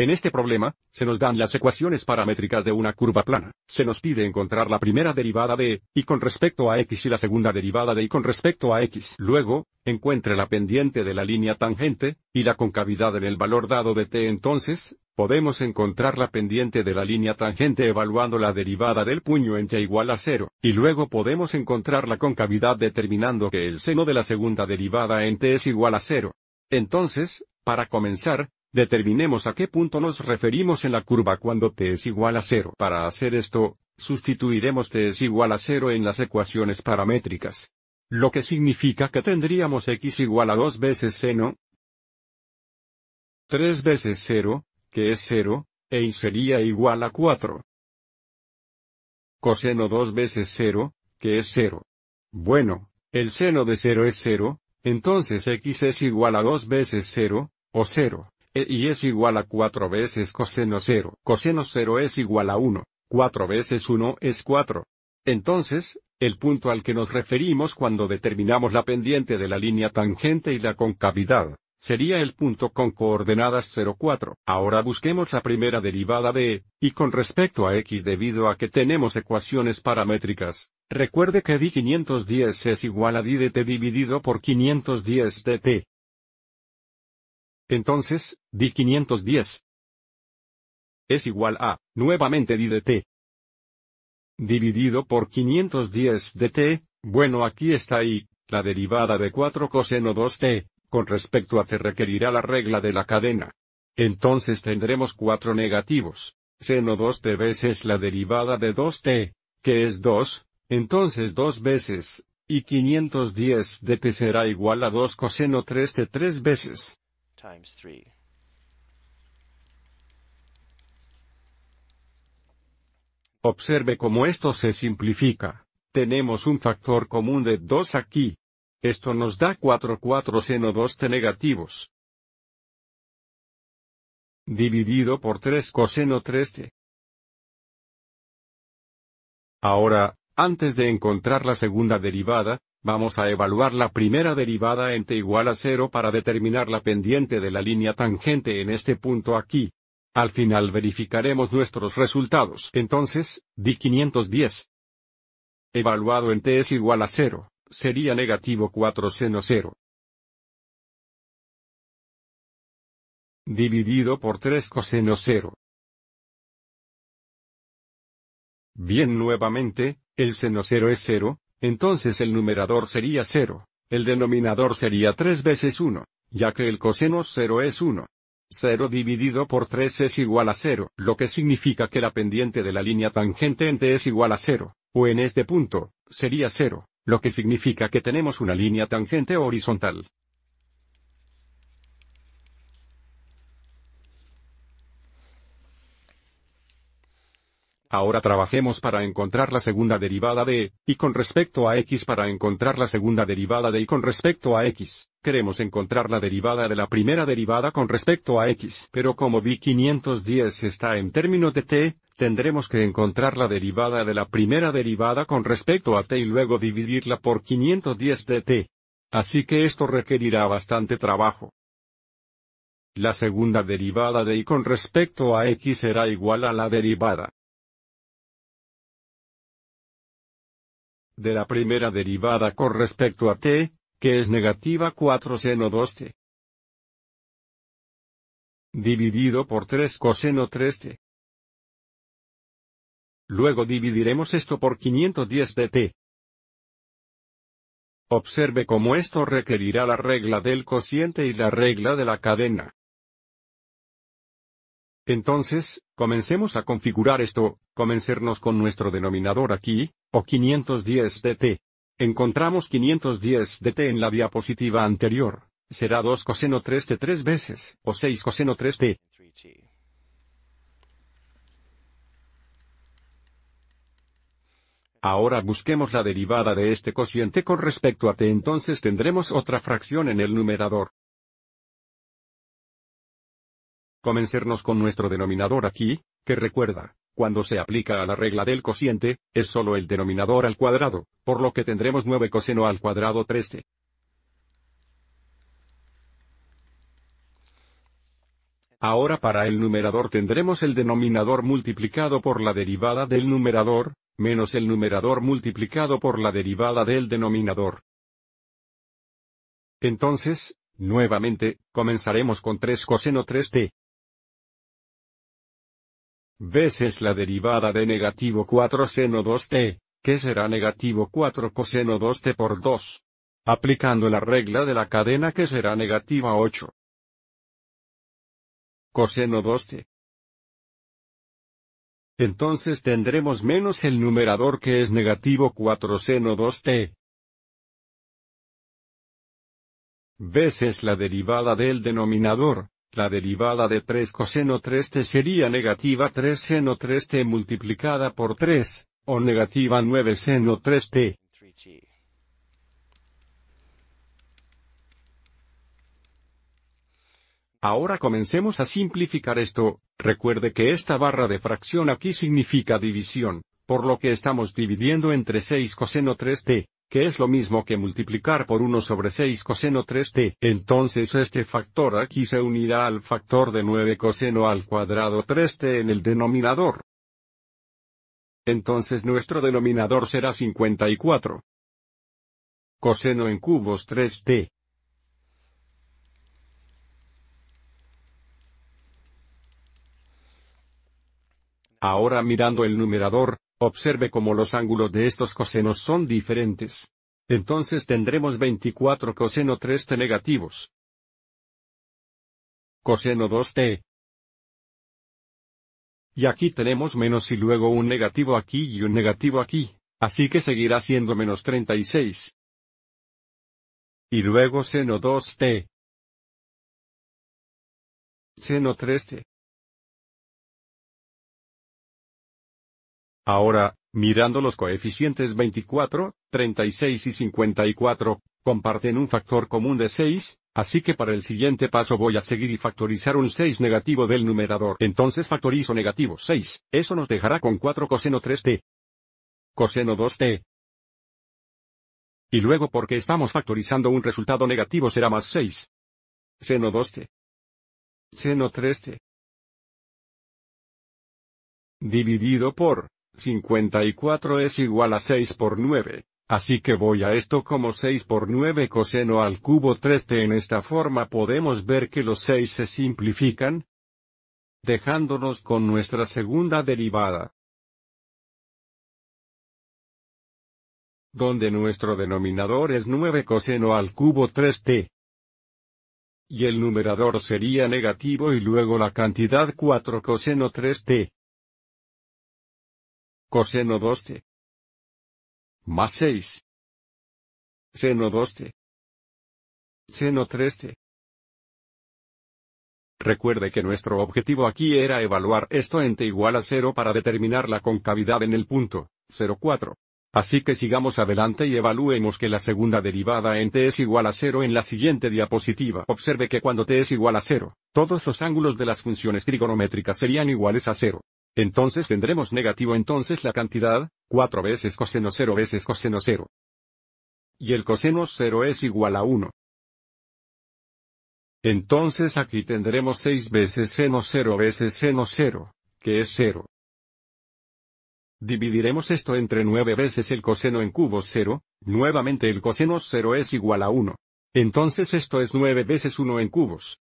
En este problema, se nos dan las ecuaciones paramétricas de una curva plana. Se nos pide encontrar la primera derivada de y con respecto a x y la segunda derivada de y con respecto a x. Luego, encuentre la pendiente de la línea tangente, y la concavidad en el valor dado de t. Entonces, podemos encontrar la pendiente de la línea tangente evaluando la derivada del puño en t igual a cero, y luego podemos encontrar la concavidad determinando que el seno de la segunda derivada en t es igual a cero. Entonces, para comenzar, Determinemos a qué punto nos referimos en la curva cuando t es igual a 0. Para hacer esto, sustituiremos t es igual a 0 en las ecuaciones paramétricas. Lo que significa que tendríamos x igual a 2 veces seno 3 veces 0, que es 0, e y sería igual a 4. Coseno 2 veces 0, que es 0. Bueno, el seno de 0 es 0, entonces x es igual a 2 veces 0, o 0 e y es igual a 4 veces coseno 0. Coseno 0 es igual a 1. 4 veces 1 es 4. Entonces, el punto al que nos referimos cuando determinamos la pendiente de la línea tangente y la concavidad, sería el punto con coordenadas 0 4. Ahora busquemos la primera derivada de e, y con respecto a x debido a que tenemos ecuaciones paramétricas, recuerde que di 510 es igual a di t dividido por 510 t. Entonces, di 510 es igual a, nuevamente di de t, Dividido por 510 t, bueno aquí está y, la derivada de 4 coseno 2t, con respecto a t requerirá la regla de la cadena. Entonces tendremos 4 negativos. Seno 2t veces la derivada de 2t, que es 2, entonces 2 veces, y 510 t será igual a 2 coseno 3t 3 veces times 3. Observe cómo esto se simplifica. Tenemos un factor común de 2 aquí. Esto nos da 4 4 seno 2 t negativos. Dividido por 3 coseno 3 t. Ahora, antes de encontrar la segunda derivada, Vamos a evaluar la primera derivada en t igual a 0 para determinar la pendiente de la línea tangente en este punto aquí. Al final verificaremos nuestros resultados. Entonces, di 510. Evaluado en t es igual a 0, sería negativo 4 seno 0. Dividido por 3 coseno 0. Bien nuevamente, el seno 0 es 0, entonces el numerador sería 0, el denominador sería 3 veces 1, ya que el coseno 0 es 1. 0 dividido por 3 es igual a 0, lo que significa que la pendiente de la línea tangente es igual a 0, o en este punto, sería 0, lo que significa que tenemos una línea tangente horizontal, Ahora trabajemos para encontrar la segunda derivada de y con respecto a x para encontrar la segunda derivada de y con respecto a x. Queremos encontrar la derivada de la primera derivada con respecto a x. Pero como di 510 está en término de t, tendremos que encontrar la derivada de la primera derivada con respecto a t y luego dividirla por 510 de t. Así que esto requerirá bastante trabajo. La segunda derivada de y con respecto a x será igual a la derivada de la primera derivada con respecto a t, que es negativa 4 seno 2t. Dividido por 3 coseno 3t. Luego dividiremos esto por 510 dt. Observe cómo esto requerirá la regla del cociente y la regla de la cadena. Entonces, comencemos a configurar esto, convencernos con nuestro denominador aquí, o 510 dt. Encontramos 510 dt en la diapositiva anterior, será 2 coseno 3t tres veces, o 6 coseno 3t. Ahora busquemos la derivada de este cociente con respecto a t entonces tendremos otra fracción en el numerador. convencernos con nuestro denominador aquí, que recuerda, cuando se aplica a la regla del cociente, es solo el denominador al cuadrado, por lo que tendremos 9 coseno al cuadrado 3 t. Ahora para el numerador tendremos el denominador multiplicado por la derivada del numerador, menos el numerador multiplicado por la derivada del denominador. Entonces, nuevamente, comenzaremos con 3 coseno 3t es la derivada de negativo 4 seno 2t, que será negativo 4 coseno 2t por 2. Aplicando la regla de la cadena que será negativa 8. Coseno 2t. Entonces tendremos menos el numerador que es negativo 4 seno 2t. es la derivada del denominador, la derivada de 3 coseno 3t sería negativa 3 seno 3t multiplicada por 3, o negativa 9 seno 3t. Ahora comencemos a simplificar esto, recuerde que esta barra de fracción aquí significa división, por lo que estamos dividiendo entre 6 coseno 3t que es lo mismo que multiplicar por 1 sobre 6 coseno 3t. Entonces este factor aquí se unirá al factor de 9 coseno al cuadrado 3t en el denominador. Entonces nuestro denominador será 54. Coseno en cubos 3t. Ahora mirando el numerador, Observe como los ángulos de estos cosenos son diferentes. Entonces tendremos 24 coseno 3t negativos. Coseno 2t. Y aquí tenemos menos y luego un negativo aquí y un negativo aquí, así que seguirá siendo menos 36. Y luego seno 2t. Seno 3t. Ahora, mirando los coeficientes 24, 36 y 54, comparten un factor común de 6, así que para el siguiente paso voy a seguir y factorizar un 6 negativo del numerador. Entonces factorizo negativo 6, eso nos dejará con 4 coseno 3t. Coseno 2t. Y luego porque estamos factorizando un resultado negativo será más 6. Seno 2t. Seno 3t. Dividido por 54 es igual a 6 por 9. Así que voy a esto como 6 por 9 coseno al cubo 3t en esta forma podemos ver que los 6 se simplifican, dejándonos con nuestra segunda derivada. Donde nuestro denominador es 9 coseno al cubo 3t. Y el numerador sería negativo y luego la cantidad 4 coseno 3t coseno 2t más 6 seno 2t seno 3t Recuerde que nuestro objetivo aquí era evaluar esto en t igual a 0 para determinar la concavidad en el punto 04. Así que sigamos adelante y evaluemos que la segunda derivada en t es igual a 0 en la siguiente diapositiva. Observe que cuando t es igual a 0, todos los ángulos de las funciones trigonométricas serían iguales a 0. Entonces tendremos negativo entonces la cantidad, 4 veces coseno 0 veces coseno 0. Y el coseno 0 es igual a 1. Entonces aquí tendremos 6 veces seno 0 veces seno 0, que es 0. Dividiremos esto entre 9 veces el coseno en cubos 0, nuevamente el coseno 0 es igual a 1. Entonces esto es 9 veces 1 en cubos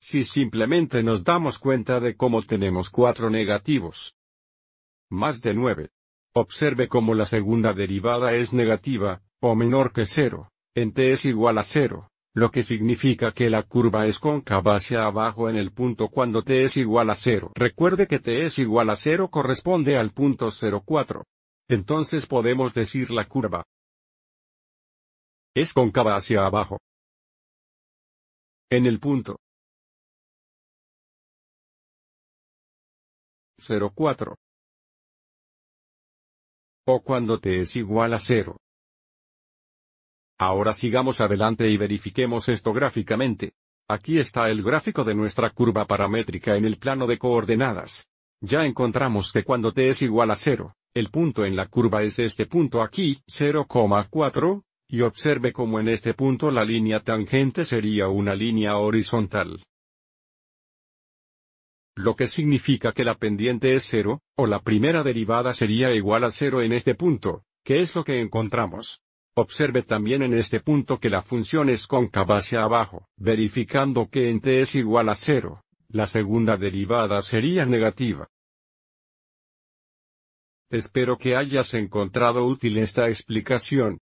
si simplemente nos damos cuenta de cómo tenemos cuatro negativos. Más de nueve, Observe cómo la segunda derivada es negativa, o menor que cero, en t es igual a cero, lo que significa que la curva es cóncava hacia abajo en el punto cuando t es igual a cero. Recuerde que t es igual a cero corresponde al punto 04. Entonces podemos decir la curva es cóncava hacia abajo. En el punto 04. O cuando t es igual a 0. Ahora sigamos adelante y verifiquemos esto gráficamente. Aquí está el gráfico de nuestra curva paramétrica en el plano de coordenadas. Ya encontramos que cuando t es igual a 0, el punto en la curva es este punto aquí, 0,4, y observe cómo en este punto la línea tangente sería una línea horizontal lo que significa que la pendiente es cero, o la primera derivada sería igual a cero en este punto, que es lo que encontramos. Observe también en este punto que la función es cóncava hacia abajo, verificando que en t es igual a cero, la segunda derivada sería negativa. Espero que hayas encontrado útil esta explicación.